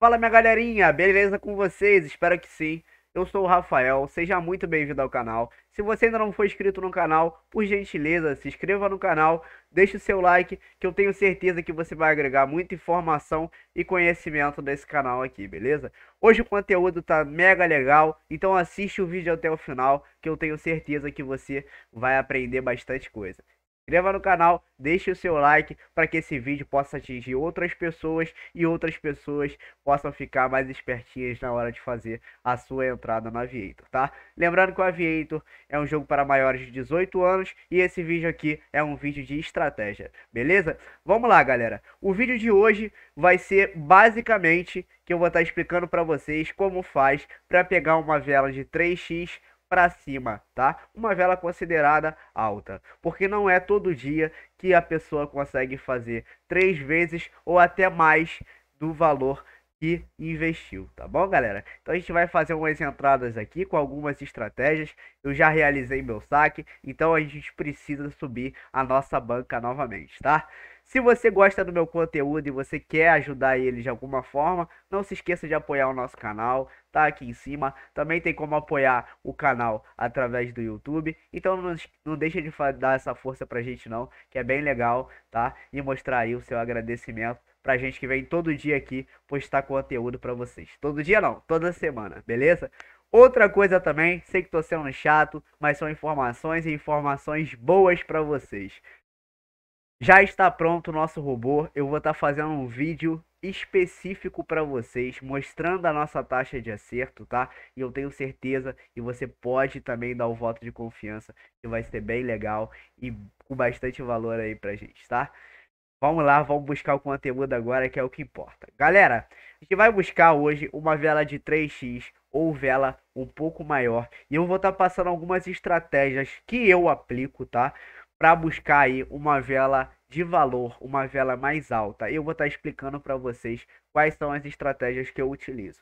Fala minha galerinha, beleza com vocês? Espero que sim. Eu sou o Rafael, seja muito bem-vindo ao canal. Se você ainda não for inscrito no canal, por gentileza, se inscreva no canal, deixe o seu like, que eu tenho certeza que você vai agregar muita informação e conhecimento desse canal aqui, beleza? Hoje o conteúdo tá mega legal, então assiste o vídeo até o final, que eu tenho certeza que você vai aprender bastante coisa inscreva no canal, deixe o seu like para que esse vídeo possa atingir outras pessoas e outras pessoas possam ficar mais espertinhas na hora de fazer a sua entrada no Aviator, tá? Lembrando que o Aviator é um jogo para maiores de 18 anos e esse vídeo aqui é um vídeo de estratégia, beleza? Vamos lá, galera. O vídeo de hoje vai ser basicamente que eu vou estar explicando para vocês como faz para pegar uma vela de 3x para cima, tá? Uma vela considerada alta, porque não é todo dia que a pessoa consegue fazer três vezes ou até mais do valor que investiu, tá bom, galera? Então a gente vai fazer umas entradas aqui com algumas estratégias. Eu já realizei meu saque, então a gente precisa subir a nossa banca novamente, tá? Se você gosta do meu conteúdo e você quer ajudar ele de alguma forma, não se esqueça de apoiar o nosso canal, tá aqui em cima. Também tem como apoiar o canal através do YouTube. Então não, não deixa de dar essa força pra gente não, que é bem legal, tá? E mostrar aí o seu agradecimento pra gente que vem todo dia aqui postar conteúdo para vocês. Todo dia não, toda semana, beleza? Outra coisa também, sei que tô sendo chato, mas são informações e informações boas para vocês. Já está pronto o nosso robô. Eu vou estar tá fazendo um vídeo específico para vocês, mostrando a nossa taxa de acerto, tá? E eu tenho certeza que você pode também dar o voto de confiança, que vai ser bem legal e com bastante valor aí pra gente, tá? Vamos lá, vamos buscar o conteúdo agora, que é o que importa. Galera, a gente vai buscar hoje uma vela de 3x ou vela um pouco maior. E eu vou estar tá passando algumas estratégias que eu aplico, tá? Para buscar aí uma vela de valor, uma vela mais alta. Eu vou estar tá explicando para vocês quais são as estratégias que eu utilizo.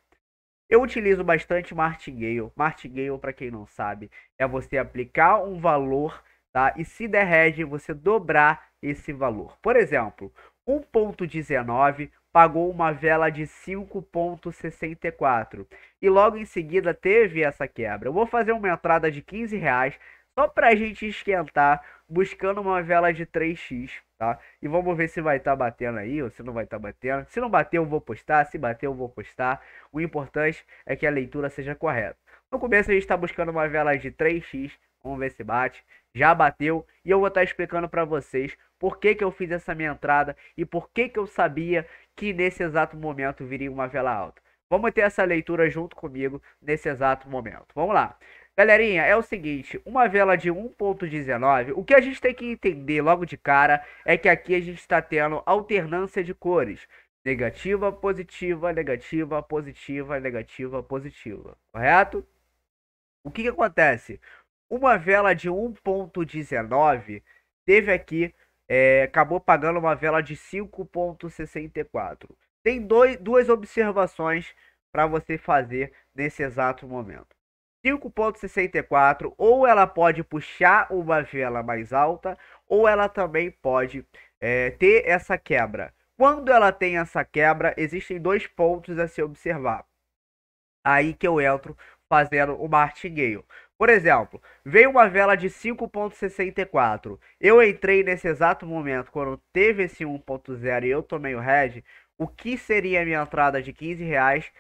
Eu utilizo bastante martingale. Martingale, para quem não sabe, é você aplicar um valor tá? E se derrede, você dobrar esse valor. Por exemplo, 1.19 pagou uma vela de 5.64 e logo em seguida teve essa quebra. Eu vou fazer uma entrada de 15 reais só para a gente esquentar, buscando uma vela de 3x, tá? E vamos ver se vai estar tá batendo aí ou se não vai estar tá batendo. Se não bater, eu vou postar. Se bater, eu vou postar. O importante é que a leitura seja correta. No começo, a gente está buscando uma vela de 3x. Vamos ver se bate já bateu e eu vou estar tá explicando para vocês por que, que eu fiz essa minha entrada e por que, que eu sabia que nesse exato momento viria uma vela alta. Vamos ter essa leitura junto comigo nesse exato momento. Vamos lá. Galerinha, é o seguinte, uma vela de 1.19, o que a gente tem que entender logo de cara é que aqui a gente está tendo alternância de cores. Negativa, positiva, negativa, positiva, negativa, positiva, correto? O que, que acontece? uma vela de 1.19 teve aqui, é, acabou pagando uma vela de 5.64. Tem dois, duas observações para você fazer nesse exato momento. 5.64, ou ela pode puxar uma vela mais alta, ou ela também pode é, ter essa quebra. Quando ela tem essa quebra, existem dois pontos a se observar. Aí que eu entro fazendo o martingale. Por exemplo, veio uma vela de 5.64. Eu entrei nesse exato momento quando teve esse 1.0 e eu tomei o red. O que seria a minha entrada de 15 reais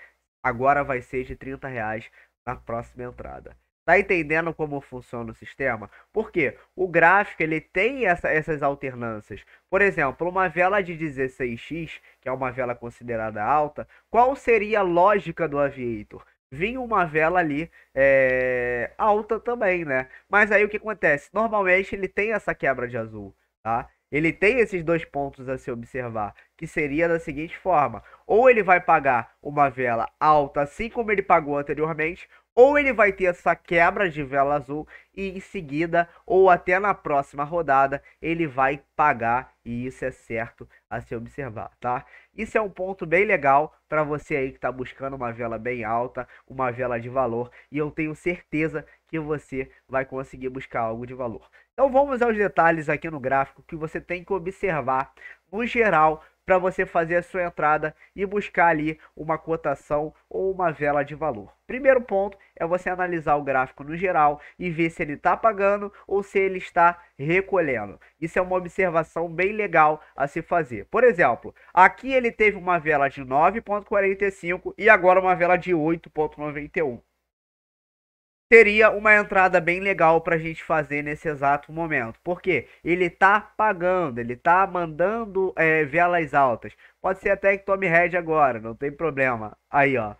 agora vai ser de 30 reais na próxima entrada. Tá entendendo como funciona o sistema? Porque o gráfico ele tem essa, essas alternâncias. Por exemplo, uma vela de 16x, que é uma vela considerada alta, qual seria a lógica do aviator? vinha uma vela ali é, alta também, né? Mas aí o que acontece? Normalmente ele tem essa quebra de azul, tá? Ele tem esses dois pontos a se observar, que seria da seguinte forma: ou ele vai pagar uma vela alta, assim como ele pagou anteriormente, ou ele vai ter essa quebra de vela azul e em seguida ou até na próxima rodada ele vai pagar e isso é certo a se observar, tá? Isso é um ponto bem legal para você aí que está buscando uma vela bem alta, uma vela de valor e eu tenho certeza que você vai conseguir buscar algo de valor. Então vamos aos detalhes aqui no gráfico que você tem que observar no geral para você fazer a sua entrada e buscar ali uma cotação ou uma vela de valor. Primeiro ponto é você analisar o gráfico no geral e ver se ele está pagando ou se ele está recolhendo. Isso é uma observação bem legal a se fazer. Por exemplo, aqui ele teve uma vela de 9,45 e agora uma vela de 8,91 seria uma entrada bem legal para a gente fazer nesse exato momento. Porque ele tá pagando, ele tá mandando é, velas altas. Pode ser até que tome head agora, não tem problema. Aí, ó.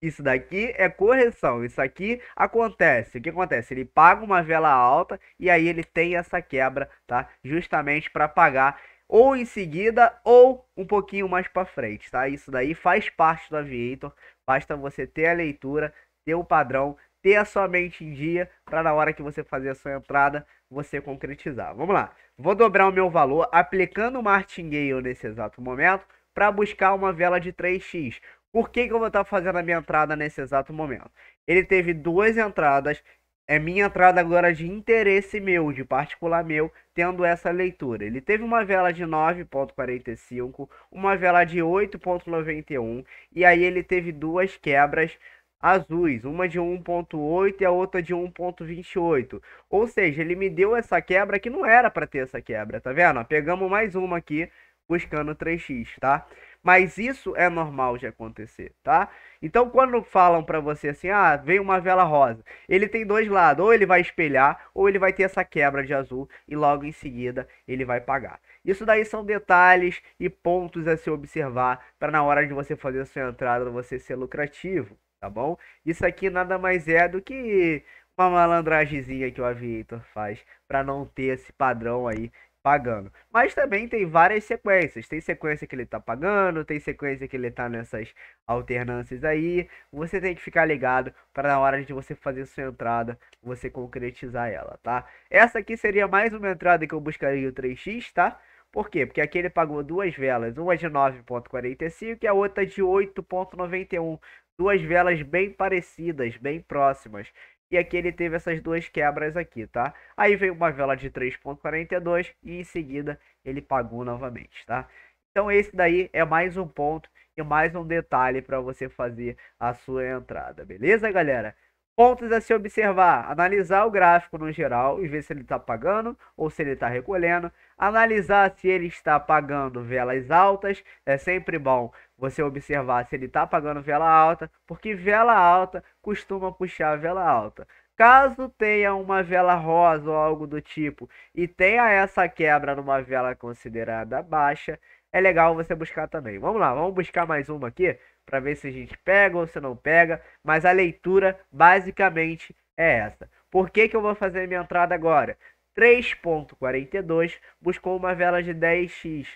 Isso daqui é correção. Isso aqui acontece. O que acontece? Ele paga uma vela alta e aí ele tem essa quebra, tá? Justamente para pagar ou em seguida ou um pouquinho mais para frente, tá? Isso daí faz parte do Aviator. Basta você ter a leitura, ter o padrão ter a sua mente em dia para na hora que você fazer a sua entrada você concretizar. Vamos lá. Vou dobrar o meu valor aplicando o martingale nesse exato momento para buscar uma vela de 3x. Por que, que eu vou estar tá fazendo a minha entrada nesse exato momento? Ele teve duas entradas. É minha entrada agora de interesse meu, de particular meu, tendo essa leitura. Ele teve uma vela de 9.45, uma vela de 8.91 e aí ele teve duas quebras azuis, uma de 1.8 e a outra de 1.28. Ou seja, ele me deu essa quebra que não era para ter essa quebra, tá vendo? Pegamos mais uma aqui buscando 3x, tá? Mas isso é normal de acontecer, tá? Então, quando falam para você assim, ah, veio uma vela rosa, ele tem dois lados, ou ele vai espelhar, ou ele vai ter essa quebra de azul e logo em seguida ele vai pagar. Isso daí são detalhes e pontos a se observar para na hora de você fazer a sua entrada você ser lucrativo tá bom? Isso aqui nada mais é do que uma malandragemzinha que o Aviator faz para não ter esse padrão aí pagando. Mas também tem várias sequências. Tem sequência que ele tá pagando, tem sequência que ele tá nessas alternâncias aí. Você tem que ficar ligado para na hora de você fazer sua entrada, você concretizar ela, tá? Essa aqui seria mais uma entrada que eu buscaria o 3x, tá? Por quê? Porque aqui ele pagou duas velas, uma de 9.45 e a outra de 8.91 duas velas bem parecidas, bem próximas. E aqui ele teve essas duas quebras aqui, tá? Aí veio uma vela de 3.42 e em seguida ele pagou novamente, tá? Então esse daí é mais um ponto e mais um detalhe para você fazer a sua entrada, beleza, galera? Pontos a se observar: analisar o gráfico no geral e ver se ele está pagando ou se ele está recolhendo. Analisar se ele está pagando velas altas. É sempre bom você observar se ele está pagando vela alta, porque vela alta costuma puxar vela alta. Caso tenha uma vela rosa ou algo do tipo e tenha essa quebra numa vela considerada baixa, é legal você buscar também. Vamos lá, vamos buscar mais uma aqui para ver se a gente pega ou se não pega, mas a leitura basicamente é essa. Por que, que eu vou fazer minha entrada agora? 3.42 buscou uma vela de 10x.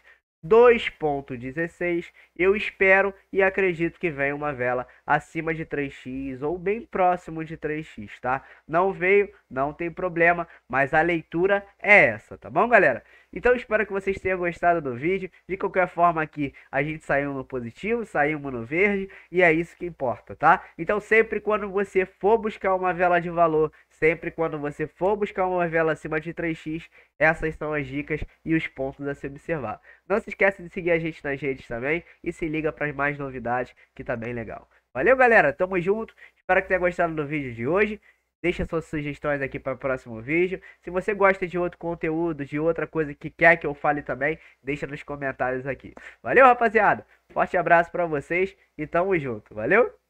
2.16, eu espero e acredito que venha uma vela acima de 3x ou bem próximo de 3x, tá? Não veio, não tem problema, mas a leitura é essa, tá bom, galera? Então espero que vocês tenham gostado do vídeo. De qualquer forma aqui a gente saiu no positivo, saímos no verde e é isso que importa, tá? Então sempre quando você for buscar uma vela de valor, sempre quando você for buscar uma vela acima de 3x, essas são as dicas e os pontos a se observar. Não se esqueça de seguir a gente nas redes também e se liga para as mais novidades que tá bem legal. Valeu galera, tamo junto. Espero que tenha gostado do vídeo de hoje. Deixa suas sugestões aqui para o próximo vídeo. Se você gosta de outro conteúdo, de outra coisa que quer que eu fale também, deixa nos comentários aqui. Valeu, rapaziada. Forte abraço para vocês e tamo junto. Valeu?